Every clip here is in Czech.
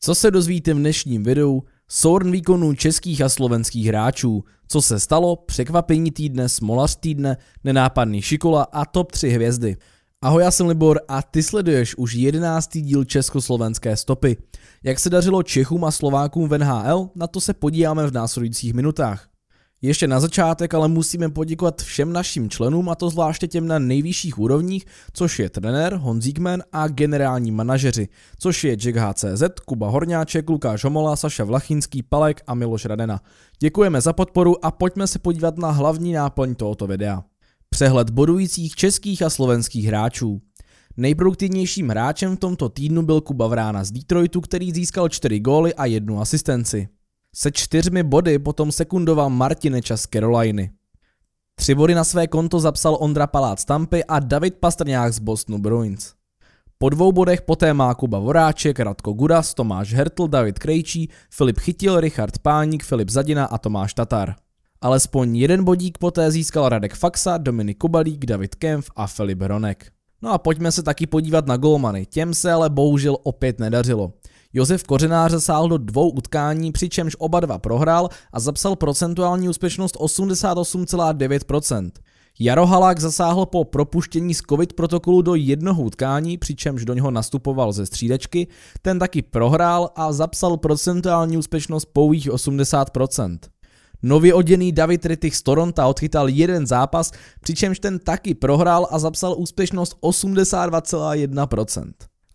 Co se dozvíte v dnešním videu? Sourn výkonů českých a slovenských hráčů, co se stalo, překvapení týdne, smolař týdne, nenápadný šikola a top 3 hvězdy. Ahoj, já jsem Libor a ty sleduješ už jedenáctý díl československé stopy. Jak se dařilo Čechům a Slovákům v NHL, na to se podíváme v následujících minutách. Ještě na začátek ale musíme poděkovat všem našim členům a to zvláště těm na nejvyšších úrovních, což je trenér Honzíkmen a generální manažeři, což je Jack HCZ, Kuba Horňáček, Lukáš Homola, Saša Vlachinský, Palek a Miloš Radena. Děkujeme za podporu a pojďme se podívat na hlavní náplň tohoto videa. Přehled bodujících českých a slovenských hráčů. Nejproduktivnějším hráčem v tomto týdnu byl Kuba Vrána z Detroitu, který získal 4 góly a jednu asistenci. Se čtyřmi body potom sekundoval Martinecha z Caroliny. Tři body na své konto zapsal Ondra Palác Tampy a David Pastrňák z Bostonu Bruins. Po dvou bodech poté má Kuba Voráček, Radko Gudas, Tomáš Hertl, David Krejčí, Filip Chytil, Richard Páník, Filip Zadina a Tomáš Tatar. Alespoň jeden bodík poté získal Radek Faxa, Dominik Kubalík, David Kempf a Filip Hronek. No a pojďme se taky podívat na golmany, těm se ale bohužel opět nedařilo. Josef Kořenář zasáhl do dvou utkání, přičemž oba dva prohrál a zapsal procentuální úspěšnost 88,9%. Jaro Halák zasáhl po propuštění z covid protokolu do jednoho utkání, přičemž do něho nastupoval ze střídečky, ten taky prohrál a zapsal procentuální úspěšnost pouhých 80%. Nově oděný David Rittich z Toronta odchytal jeden zápas, přičemž ten taky prohrál a zapsal úspěšnost 82,1%.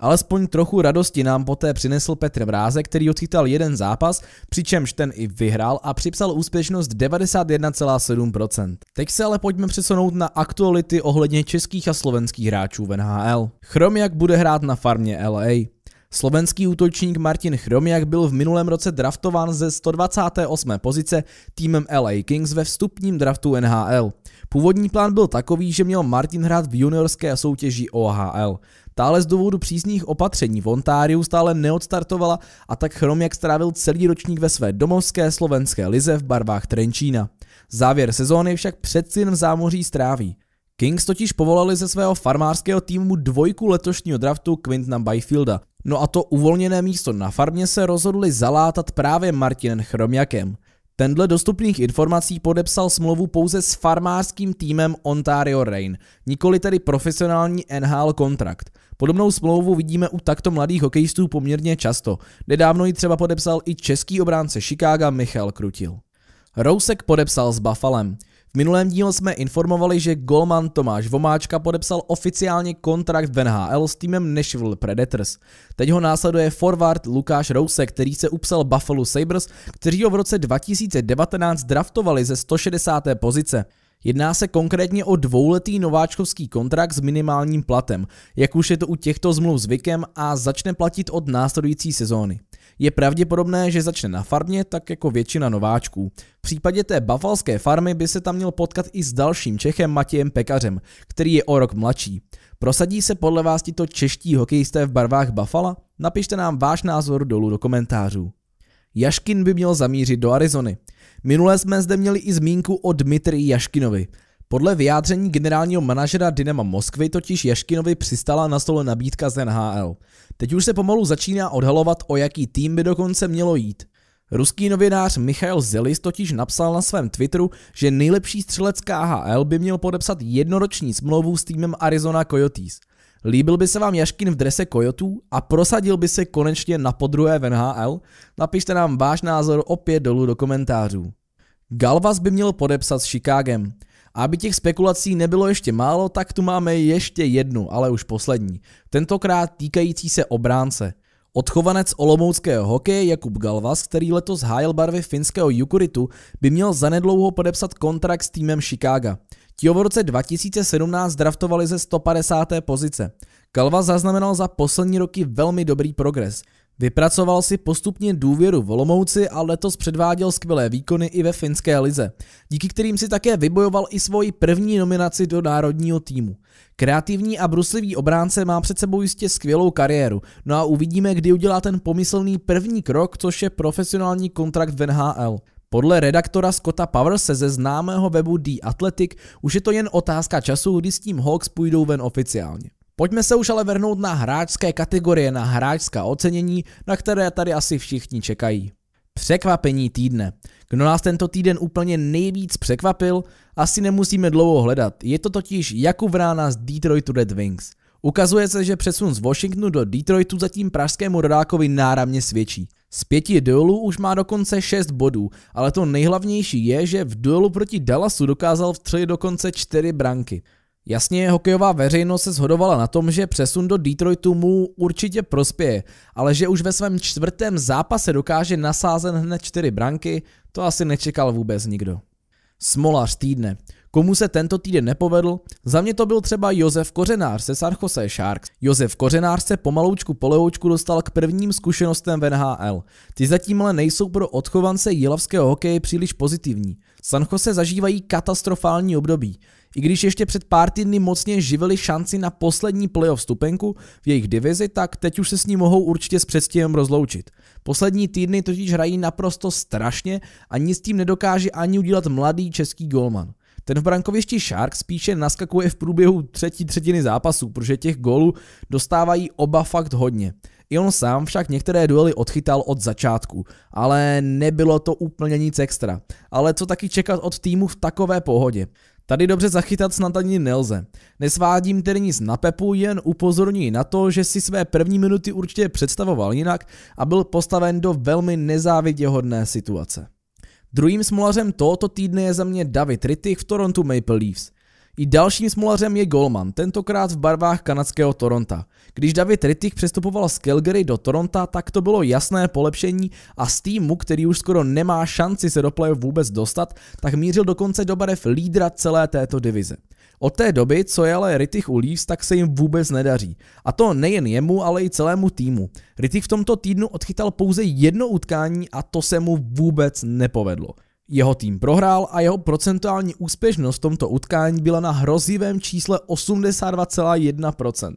Alespoň trochu radosti nám poté přinesl Petr Mrázek, který odchytal jeden zápas, přičemž ten i vyhrál a připsal úspěšnost 91,7%. Teď se ale pojďme přesunout na aktuality ohledně českých a slovenských hráčů v NHL. Chromiak bude hrát na farmě LA. Slovenský útočník Martin Chromiak byl v minulém roce draftován ze 128. pozice týmem LA Kings ve vstupním draftu NHL. Původní plán byl takový, že měl Martin hrát v juniorské soutěži OHL. Tále z důvodu přísných opatření v Ontáriu stále neodstartovala a tak Chromiak strávil celý ročník ve své domovské slovenské lize v barvách Trenčína. Závěr sezóny však přeci jen v zámoří stráví. Kings totiž povolali ze svého farmářského týmu dvojku letošního draftu Quintna Byfielda. No a to uvolněné místo na farmě se rozhodli zalátat právě Martinem Chromiakem. Tenhle dostupných informací podepsal smlouvu pouze s farmářským týmem Ontario Reign, nikoli tedy profesionální NHL kontrakt. Podobnou smlouvu vidíme u takto mladých hokejistů poměrně často. Nedávno ji třeba podepsal i český obránce Chicaga Michal Krutil. Rousek podepsal s Buffalem. V minulém díle jsme informovali, že golman Tomáš Vomáčka podepsal oficiálně kontrakt v NHL s týmem Nashville Predators. Teď ho následuje forward Lukáš Rousek, který se upsal Buffalo Sabres, kteří ho v roce 2019 draftovali ze 160. pozice. Jedná se konkrétně o dvouletý nováčkovský kontrakt s minimálním platem, jak už je to u těchto zmluv zvykem a začne platit od následující sezóny. Je pravděpodobné, že začne na farmě, tak jako většina nováčků. V případě té bavalské farmy by se tam měl potkat i s dalším Čechem Matějem Pekařem, který je o rok mladší. Prosadí se podle vás tito čeští hokejisté v barvách Bafala? Napište nám váš názor dolů do komentářů. Jaškin by měl zamířit do Arizony. Minule jsme zde měli i zmínku o Dmitrii Jaškinovi. Podle vyjádření generálního manažera Dynama Moskvy totiž Jaškinovi přistala na stole nabídka z NHL. Teď už se pomalu začíná odhalovat, o jaký tým by dokonce mělo jít. Ruský novinář Michal Zelis totiž napsal na svém Twitteru, že nejlepší střelec KHL by měl podepsat jednoroční smlouvu s týmem Arizona Coyotes – Líbil by se vám Jaškin v drese Kojotů a prosadil by se konečně na podruhé v NHL? Napište nám váš názor opět dolů do komentářů. Galvas by měl podepsat s Chicagem. aby těch spekulací nebylo ještě málo, tak tu máme ještě jednu, ale už poslední. Tentokrát týkající se obránce. Odchovanec olomouckého hokeje Jakub Galvas, který letos hájil barvy finského Jukuritu, by měl zanedlouho podepsat kontrakt s týmem Chicaga. Ti ho v roce 2017 draftovali ze 150. pozice. Kalva zaznamenal za poslední roky velmi dobrý progres. Vypracoval si postupně důvěru v Olomouci a letos předváděl skvělé výkony i ve finské lize, díky kterým si také vybojoval i svoji první nominaci do národního týmu. Kreativní a bruslivý obránce má před sebou jistě skvělou kariéru, no a uvidíme, kdy udělá ten pomyslný první krok, což je profesionální kontrakt v NHL. Podle redaktora Scotta Powerse ze známého webu The Athletic už je to jen otázka času, kdy s tím Hawks půjdou ven oficiálně. Pojďme se už ale vrhnout na hráčské kategorie, na hráčská ocenění, na které tady asi všichni čekají. Překvapení týdne. Kdo nás tento týden úplně nejvíc překvapil, asi nemusíme dlouho hledat. Je to totiž Jakub Rána z Detroit Red Wings. Ukazuje se, že přesun z Washingtonu do Detroitu zatím pražskému rodákovi náramně svědčí. Z pěti duelů už má dokonce 6 bodů, ale to nejhlavnější je, že v duelu proti Dallasu dokázal vstřelit dokonce 4 branky. Jasně, hokejová veřejnost se shodovala na tom, že přesun do Detroitu mu určitě prospěje, ale že už ve svém čtvrtém zápase dokáže nasázen hned 4 branky, to asi nečekal vůbec nikdo. Smolař týdne. Komu se tento týden nepovedl? Za mě to byl třeba Josef Kořenář se San Jose Sharks. Josef Kořenář se pomaloučku poleoučku dostal k prvním zkušenostem v NHL. Ty zatím ale nejsou pro odchovance jilavského hokeje příliš pozitivní. San Jose zažívají katastrofální období. I když ještě před pár týdny mocně živili šanci na poslední playoff stupenku v jejich divizi, tak teď už se s ní mohou určitě s předstihem rozloučit. Poslední týdny totiž hrají naprosto strašně a nic s tím nedokáže ani udělat mladý český golman. Ten v brankovišti Shark spíše naskakuje v průběhu třetí třetiny zápasů, protože těch gólů dostávají oba fakt hodně. I on sám však některé duely odchytal od začátku, ale nebylo to úplně nic extra. Ale co taky čekat od týmu v takové pohodě? Tady dobře zachytat snad ani nelze. Nesvádím tedy nic na Pepu, jen upozorňuji na to, že si své první minuty určitě představoval jinak a byl postaven do velmi nezáviděhodné situace. Druhým smolařem tohoto týdne je za mě David Rittich v Toronto Maple Leafs. I dalším smolařem je Golman, tentokrát v barvách kanadského Toronta. Když David Rittich přestupoval z Calgary do Toronta, tak to bylo jasné polepšení a z týmu, který už skoro nemá šanci se do playoff vůbec dostat, tak mířil dokonce do barev lídra celé této divize. Od té doby, co je ale Rittich u Leafs, tak se jim vůbec nedaří. A to nejen jemu, ale i celému týmu. Ritich v tomto týdnu odchytal pouze jedno utkání a to se mu vůbec nepovedlo. Jeho tým prohrál a jeho procentuální úspěšnost v tomto utkání byla na hrozivém čísle 82,1%.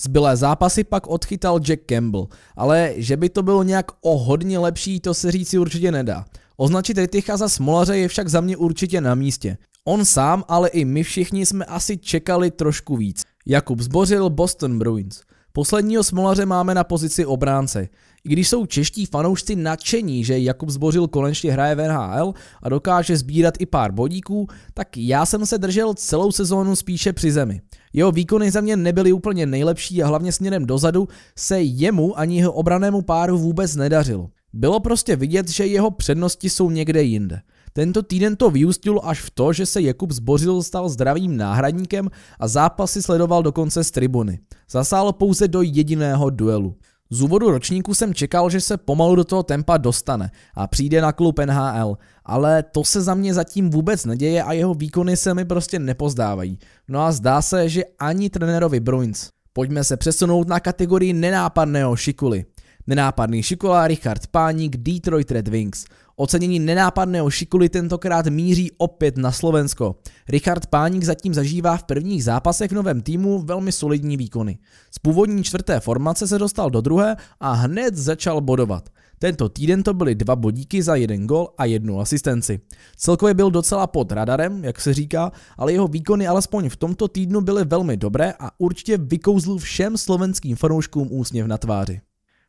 Zbylé zápasy pak odchytal Jack Campbell, ale že by to bylo nějak o hodně lepší, to se říci určitě nedá. Označit Riticha za smolaře je však za mě určitě na místě. On sám, ale i my všichni jsme asi čekali trošku víc. Jakub zbořil Boston Bruins. Posledního smolaře máme na pozici obránce. I když jsou čeští fanoušci nadšení, že Jakub Zbořil konečně hraje v NHL a dokáže sbírat i pár bodíků, tak já jsem se držel celou sezónu spíše při zemi. Jeho výkony za mě nebyly úplně nejlepší a hlavně směrem dozadu se jemu ani jeho obranému páru vůbec nedařilo. Bylo prostě vidět, že jeho přednosti jsou někde jinde. Tento týden to vyústilo až v to, že se Jakub Zbořil stal zdravým náhradníkem a zápasy sledoval dokonce z tribuny. Zasál pouze do jediného duelu. Z úvodu ročníku jsem čekal, že se pomalu do toho tempa dostane a přijde na klub NHL, ale to se za mě zatím vůbec neděje a jeho výkony se mi prostě nepozdávají. No a zdá se, že ani trenérovi Bruins. Pojďme se přesunout na kategorii nenápadného šikuly. Nenápadný šikula Richard Páník Detroit Red Wings. Ocenění nenápadného šikuly tentokrát míří opět na Slovensko. Richard Páník zatím zažívá v prvních zápasech v novém týmu velmi solidní výkony. Z původní čtvrté formace se dostal do druhé a hned začal bodovat. Tento týden to byly dva bodíky za jeden gol a jednu asistenci. Celkově byl docela pod radarem, jak se říká, ale jeho výkony alespoň v tomto týdnu byly velmi dobré a určitě vykouzl všem slovenským fanouškům úsměv na tváři.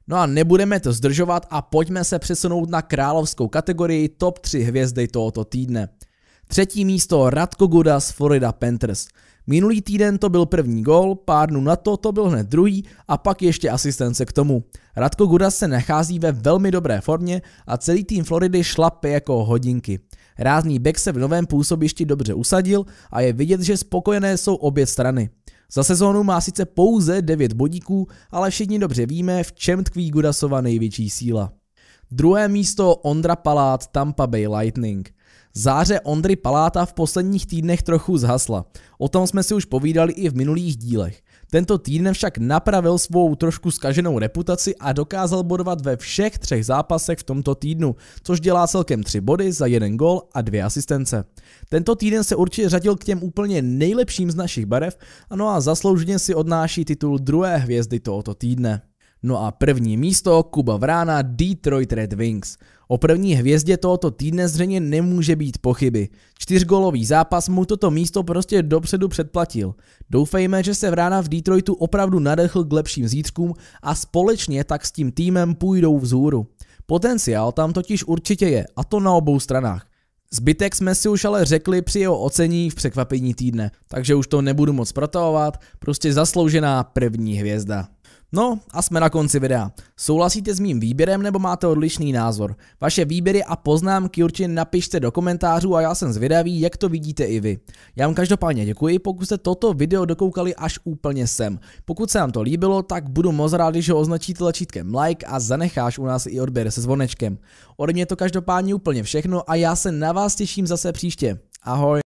No a nebudeme to zdržovat a pojďme se přesunout na královskou kategorii top 3 hvězdy tohoto týdne. Třetí místo Radko Guda z Florida Panthers. Minulý týden to byl první gol, pár dnů na to to byl hned druhý a pak ještě asistence k tomu. Radko Guda se nachází ve velmi dobré formě a celý tým Floridy šlape jako hodinky. Rázný back se v novém působišti dobře usadil a je vidět, že spokojené jsou obě strany. Za sezónu má sice pouze 9 bodíků, ale všichni dobře víme, v čem tkví Gudasova největší síla. Druhé místo Ondra Palát Tampa Bay Lightning. Záře Ondry Paláta v posledních týdnech trochu zhasla. O tom jsme si už povídali i v minulých dílech. Tento týden však napravil svou trošku skaženou reputaci a dokázal bodovat ve všech třech zápasech v tomto týdnu, což dělá celkem tři body za jeden gol a dvě asistence. Tento týden se určitě řadil k těm úplně nejlepším z našich barev, ano a zaslouženě si odnáší titul druhé hvězdy tohoto týdne. No a první místo Kuba Vrána Detroit Red Wings. O první hvězdě tohoto týdne zřejmě nemůže být pochyby. Čtyřgolový zápas mu toto místo prostě dopředu předplatil. Doufejme, že se vrána v Detroitu opravdu nadechl k lepším zítřkům a společně tak s tím týmem půjdou vzhůru. Potenciál tam totiž určitě je, a to na obou stranách. Zbytek jsme si už ale řekli při jeho ocení v překvapení týdne, takže už to nebudu moc protahovat, prostě zasloužená první hvězda. No a jsme na konci videa. Souhlasíte s mým výběrem nebo máte odlišný názor? Vaše výběry a poznámky určitě napište do komentářů a já jsem zvědavý, jak to vidíte i vy. Já vám každopádně děkuji, pokud jste toto video dokoukali až úplně sem. Pokud se vám to líbilo, tak budu moc rád, když ho označíte tlačítkem like a zanecháš u nás i odběr se zvonečkem. Ode mě to každopádně úplně všechno a já se na vás těším zase příště. Ahoj!